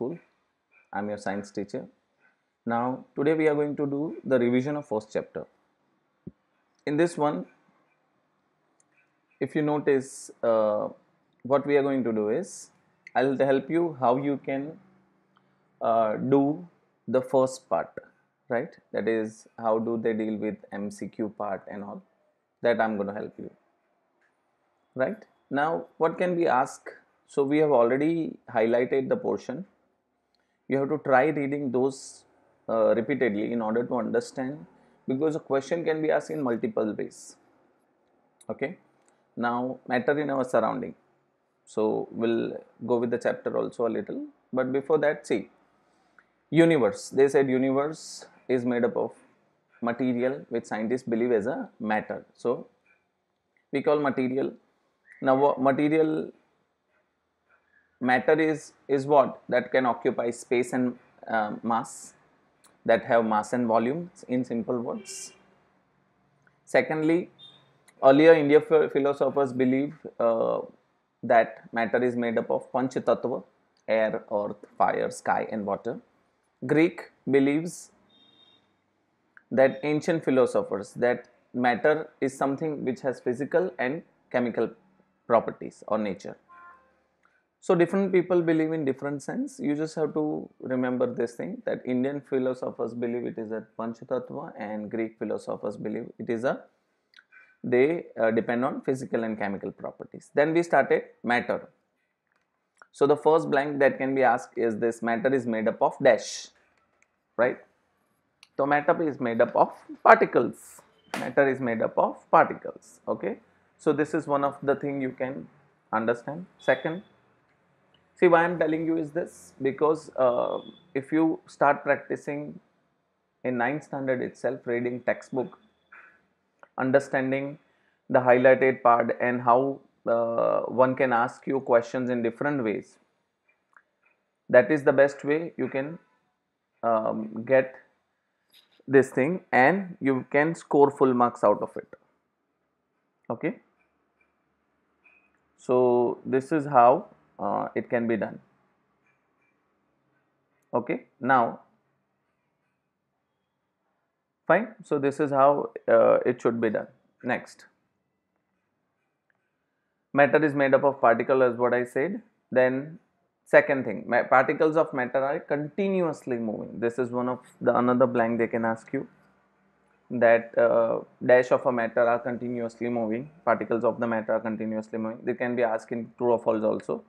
School. I am your science teacher. Now, today we are going to do the revision of first chapter. In this one, if you notice, uh, what we are going to do is, I will help you how you can uh, do the first part, right? That is, how do they deal with MCQ part and all. That I am going to help you, right? Now, what can we ask? So, we have already highlighted the portion you have to try reading those uh, repeatedly in order to understand because a question can be asked in multiple ways okay now matter in our surrounding so we'll go with the chapter also a little but before that see universe they said universe is made up of material which scientists believe as a matter so we call material now material matter is is what that can occupy space and uh, mass that have mass and volume in simple words. Secondly, earlier India philosophers believed uh, that matter is made up of panch tattva, air, earth, fire, sky and water. Greek believes that ancient philosophers that matter is something which has physical and chemical properties or nature. So different people believe in different sense. You just have to remember this thing that Indian philosophers believe it is a Panchatattva and Greek philosophers believe it is a they uh, depend on physical and chemical properties. Then we started matter. So the first blank that can be asked is this matter is made up of dash, right? So matter is made up of particles. Matter is made up of particles, okay? So this is one of the thing you can understand. Second, See why I am telling you is this because uh, if you start practicing in 9th standard itself reading textbook, understanding the highlighted part and how uh, one can ask you questions in different ways, that is the best way you can um, get this thing and you can score full marks out of it. Okay. So this is how uh, it can be done okay now fine so this is how uh, it should be done next matter is made up of particle as what i said then second thing particles of matter are continuously moving this is one of the another blank they can ask you that uh, dash of a matter are continuously moving particles of the matter are continuously moving they can be asked in true or false also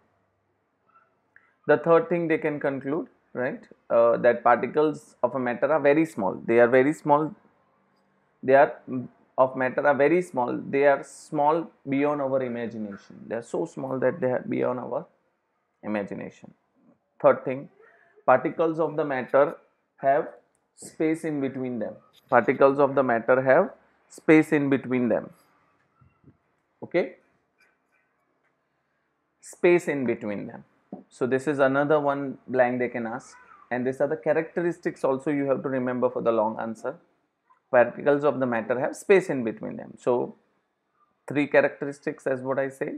the third thing they can conclude, right, uh, that particles of a matter are very small. They are very small. They are mm, of matter are very small. They are small beyond our imagination. They are so small that they are beyond our imagination. Third thing, particles of the matter have space in between them. Particles of the matter have space in between them. Okay? Space in between them. So this is another one blank they can ask and these are the characteristics also you have to remember for the long answer. Particles of the matter have space in between them. So three characteristics as what I say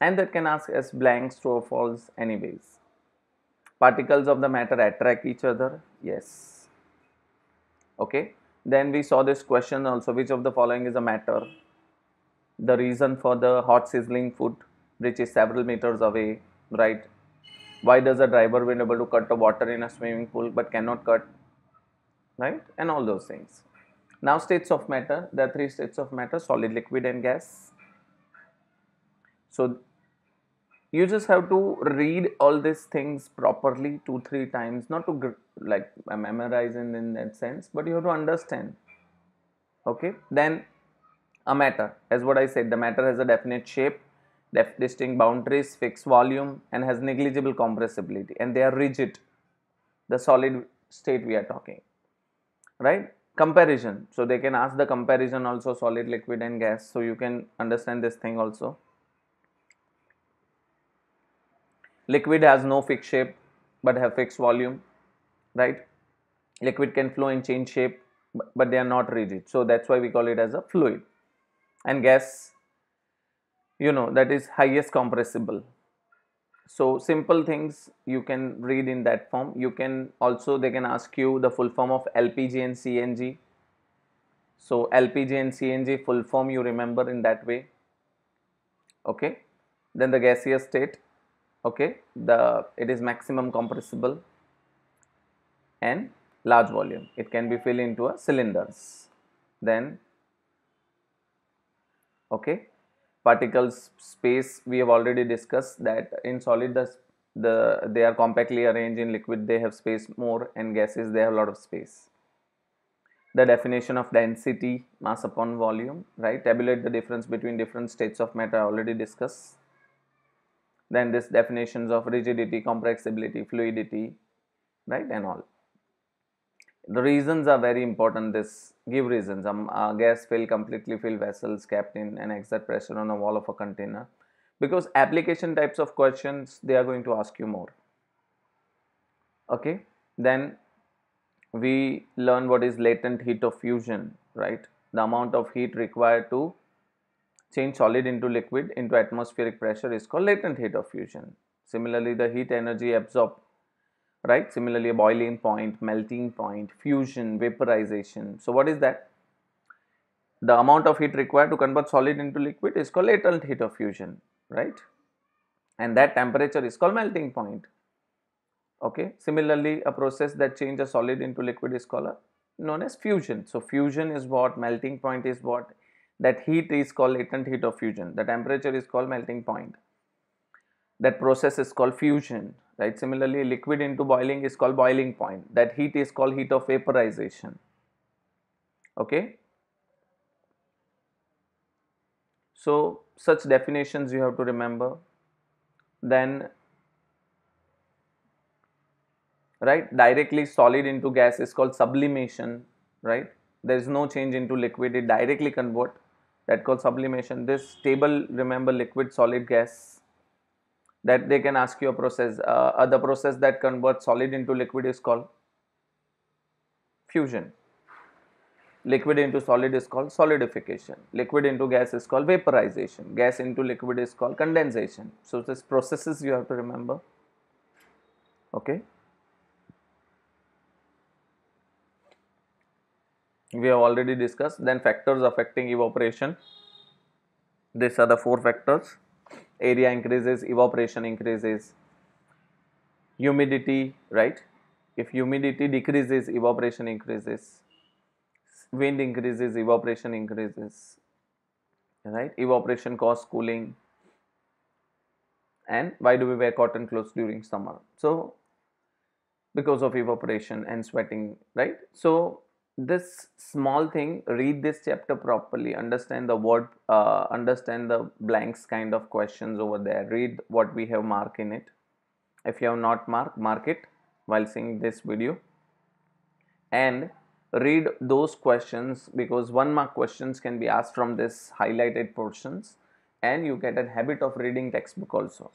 and that can ask as blanks, true or false anyways. Particles of the matter attract each other, yes. Okay, then we saw this question also which of the following is a matter? The reason for the hot sizzling food which is several meters away right? Why does a driver been able to cut the water in a swimming pool but cannot cut, right? And all those things. Now states of matter, there are three states of matter, solid, liquid and gas. So you just have to read all these things properly two, three times, not to like memorize in, in that sense, but you have to understand, okay? Then a matter, as what I said, the matter has a definite shape, left distinct boundaries, fixed volume and has negligible compressibility and they are rigid, the solid state we are talking, right. Comparison, so they can ask the comparison also solid, liquid and gas, so you can understand this thing also. Liquid has no fixed shape but have fixed volume, right. Liquid can flow and change shape but they are not rigid, so that is why we call it as a fluid and gas you know that is highest compressible so simple things you can read in that form you can also they can ask you the full form of lpg and cng so lpg and cng full form you remember in that way okay then the gaseous state okay the it is maximum compressible and large volume it can be filled into a cylinders then okay particles space we have already discussed that in solid the, the they are compactly arranged in liquid they have space more and gases they have a lot of space the definition of density mass upon volume right tabulate the difference between different states of matter already discussed then this definitions of rigidity compressibility fluidity right and all the reasons are very important. This give reasons. Um, uh, gas fill completely fill vessels kept in an exert pressure on a wall of a container because application types of questions they are going to ask you more. Okay, then we learn what is latent heat of fusion, right? The amount of heat required to change solid into liquid into atmospheric pressure is called latent heat of fusion. Similarly, the heat energy absorbed right? Similarly, a boiling point, melting point, fusion, vaporization. So, what is that? The amount of heat required to convert solid into liquid is called latent heat of fusion, right? And that temperature is called melting point, okay. Similarly, a process that changes a solid into liquid is called a, known as fusion. So, fusion is what, melting point is what, that heat is called latent heat of fusion, the temperature is called melting point, that process is called fusion, right similarly liquid into boiling is called boiling point that heat is called heat of vaporization okay so such definitions you have to remember then right directly solid into gas is called sublimation right there is no change into liquid it directly convert that called sublimation this table remember liquid solid gas that they can ask you a process. Uh, the process that converts solid into liquid is called fusion. Liquid into solid is called solidification. Liquid into gas is called vaporization. Gas into liquid is called condensation. So, this processes you have to remember. Okay. We have already discussed. Then factors affecting evaporation. These are the four factors area increases, evaporation increases, humidity, right? If humidity decreases, evaporation increases, wind increases, evaporation increases, right? Evaporation causes cooling. And why do we wear cotton clothes during summer? So, because of evaporation and sweating, right? So, this small thing read this chapter properly understand the word uh, understand the blanks kind of questions over there read what we have marked in it if you have not marked mark it while seeing this video and read those questions because one mark questions can be asked from this highlighted portions and you get a habit of reading textbook also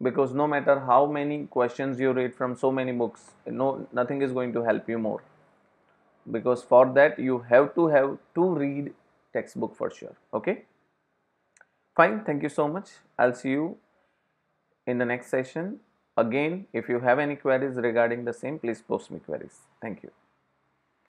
because no matter how many questions you read from so many books no nothing is going to help you more because for that you have to have to read textbook for sure okay fine thank you so much i'll see you in the next session again if you have any queries regarding the same please post me queries thank you